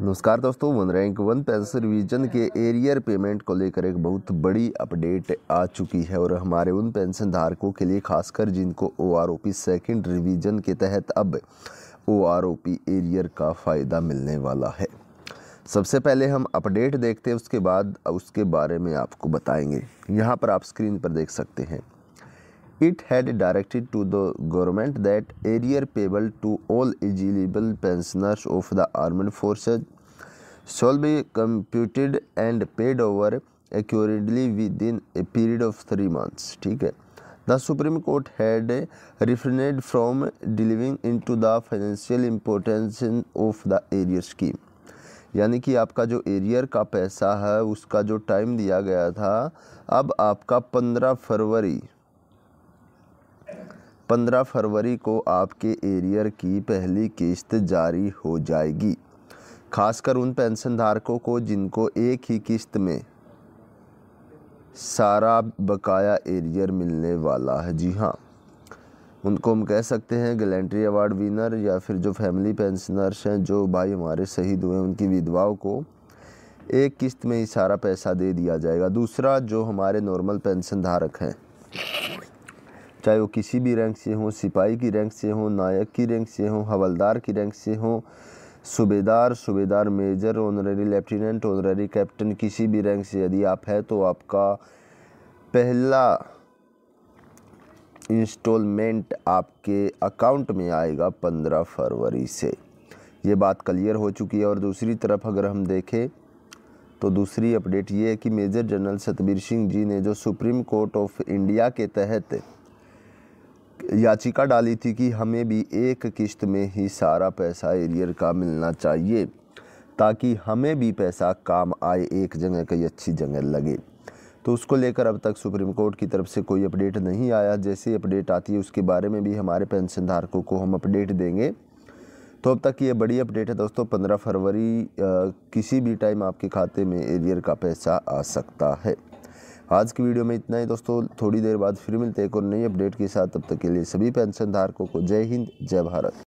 नमस्कार दोस्तों one rank one pension revision के एरियर पेमेंट को लेकर एक बहुत बड़ी अपडेट आ चुकी है और हमारे उन पेंशन धारकों के लिए खासकर जिनको O R O P second revision के तहत अब O R O P arrear का फ़ायदा मिलने वाला है सबसे पहले हम अपडेट देखते हैं उसके बाद उसके बारे में आपको बताएंगे यहाँ पर आप स्क्रीन पर देख सकते हैं It had directed to the government that arrear payable to all eligible pensioners of the armed forces shall be computed and paid over accurately within a period of three months. ठीक है The Supreme Court had refrained from delving into the financial importance of the arrear scheme. यानी कि आपका जो arrear का पैसा है उसका जो टाइम दिया गया था अब आपका पंद्रह फरवरी पंद्रह फरवरी को आपके एरियर की पहली किस्त जारी हो जाएगी खासकर उन पेंशनधारकों धारकों को जिनको एक ही किस्त में सारा बकाया एरियर मिलने वाला है जी हाँ उनको हम कह सकते हैं गलेंट्री अवार्ड विनर या फिर जो फैमिली पेंशनर्स हैं जो भाई हमारे शहीद हुए उनकी विधवाओं को एक किस्त में ही सारा पैसा दे दिया जाएगा दूसरा जो हमारे नॉर्मल पेंशन धारक हैं चाहे वो किसी भी रैंक से हों सिपाही की रैंक से हों नायक की रैंक से हों हवलदार की रैंक से हों subedar subedar major honorary lieutenant honorary captain किसी भी रैंक से यदि आप है तो आपका पहला इंस्टॉलमेंट आपके अकाउंट में आएगा पंद्रह फरवरी से ये बात क्लियर हो चुकी है और दूसरी तरफ अगर हम देखें तो दूसरी अपडेट ये है कि मेजर जनरल सतबीर सिंह जी ने जो सुप्रीम कोर्ट ऑफ इंडिया के तहत याचिका डाली थी कि हमें भी एक किस्त में ही सारा पैसा एरियर का मिलना चाहिए ताकि हमें भी पैसा काम आए एक जगह कई अच्छी जगह लगे तो उसको लेकर अब तक सुप्रीम कोर्ट की तरफ से कोई अपडेट नहीं आया जैसे अपडेट आती है उसके बारे में भी हमारे पेंशन धारकों को हम अपडेट देंगे तो अब तक ये बड़ी अपडेट है दोस्तों पंद्रह फरवरी आ, किसी भी टाइम आपके खाते में एरियर का पैसा आ सकता है आज की वीडियो में इतना ही दोस्तों थोड़ी देर बाद फिर मिलते हैं एक और नई अपडेट के साथ तब तक के लिए सभी पेंशन धारकों को जय हिंद जय भारत